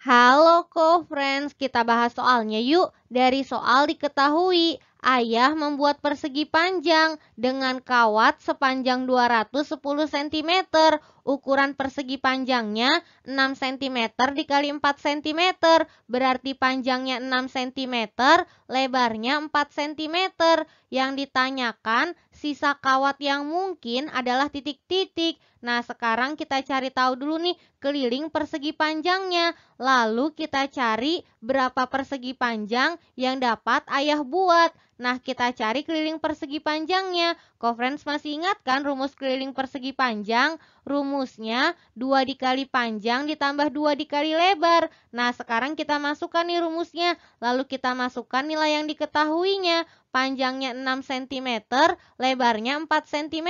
Halo co-friends, kita bahas soalnya yuk. Dari soal diketahui, ayah membuat persegi panjang dengan kawat sepanjang 210 cm. Ukuran persegi panjangnya 6 cm dikali 4 cm, berarti panjangnya 6 cm, lebarnya 4 cm. Yang ditanyakan, sisa kawat yang mungkin adalah titik-titik. Nah, sekarang kita cari tahu dulu nih keliling persegi panjangnya. Lalu kita cari berapa persegi panjang yang dapat ayah buat. Nah, kita cari keliling persegi panjangnya. Kofrens masih ingat kan rumus keliling persegi panjang? Rumusnya 2 dikali panjang ditambah 2 dikali lebar. Nah, sekarang kita masukkan nih rumusnya. Lalu kita masukkan nilai yang diketahuinya. Panjangnya 6 cm, lebarnya 4 cm.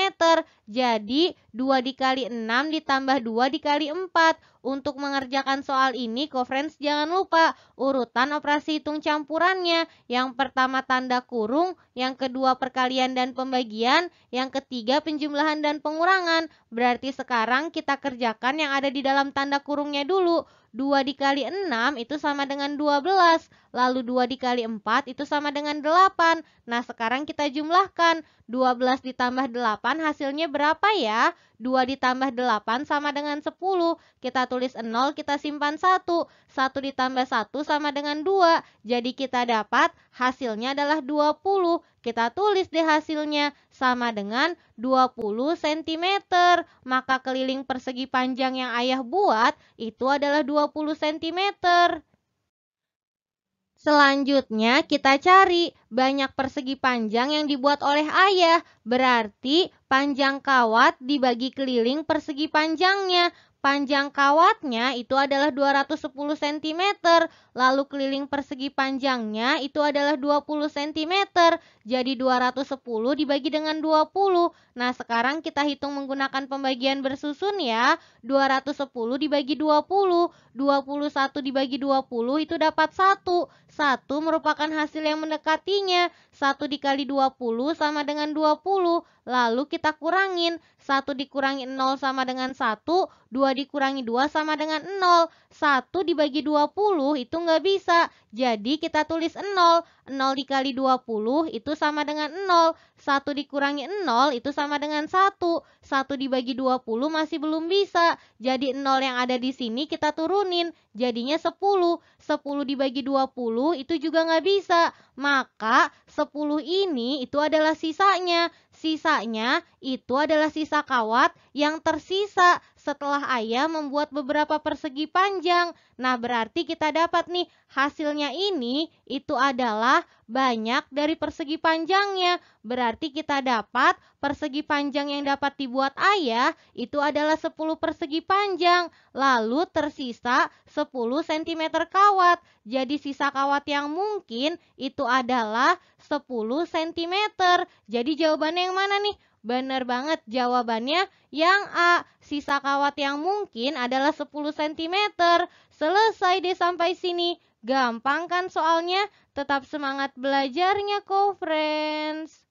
Jadi, 2 dikali 6 ditambah 2 dikali 4. Untuk mengerjakan soal ini, co-friends jangan lupa urutan operasi hitung campurannya. Yang pertama tanda kurung, yang kedua perkalian dan pembagian, yang ketiga penjumlahan dan pengurangan. Berarti sekarang kita kerjakan yang ada di dalam tanda kurungnya dulu. 2 dikali 6 itu sama dengan 12. Lalu 2 dikali 4 itu sama dengan 8. Nah, sekarang kita jumlahkan. 12 ditambah 8 hasilnya berapa ya? 2 ditambah 8 sama dengan 10. Kita tulis 0, kita simpan 1. 1 ditambah 1 sama dengan 2. Jadi kita dapat hasilnya adalah 20. Kita tulis deh hasilnya sama dengan 20 cm. Maka keliling persegi panjang yang ayah buat itu adalah 20 cm. Selanjutnya kita cari banyak persegi panjang yang dibuat oleh ayah. Berarti panjang kawat dibagi keliling persegi panjangnya. Panjang kawatnya itu adalah 210 cm, lalu keliling persegi panjangnya itu adalah 20 cm. Jadi 210 dibagi dengan 20. Nah, sekarang kita hitung menggunakan pembagian bersusun ya. 210 dibagi 20, 21 dibagi 20 itu dapat 1. 1 merupakan hasil yang mendekatinya. 1 dikali 20 sama dengan 20. Lalu kita kurangin. 1 dikurangi 0 sama dengan 1, 2 2 dikurangi 2 sama dengan 0. 1 dibagi 20 itu nggak bisa. Jadi kita tulis 0. 0 dikali 20 itu sama dengan 0. 1 dikurangi 0 itu sama dengan 1. 1 dibagi 20 masih belum bisa. Jadi 0 yang ada di sini kita turunin. Jadinya 10. 10 dibagi 20 itu juga nggak bisa. Maka 10 ini itu adalah sisanya. Sisanya itu adalah sisa kawat yang tersisa setelah ayah membuat beberapa persegi panjang, nah berarti kita dapat nih hasilnya ini itu adalah banyak dari persegi panjangnya. Berarti kita dapat persegi panjang yang dapat dibuat ayah itu adalah 10 persegi panjang. Lalu tersisa 10 cm kawat. Jadi sisa kawat yang mungkin itu adalah 10 cm. Jadi jawabannya yang mana nih? Benar banget jawabannya yang A. Sisa kawat yang mungkin adalah 10 cm. Selesai deh sampai sini. Gampang kan soalnya? Tetap semangat belajarnya kok friends.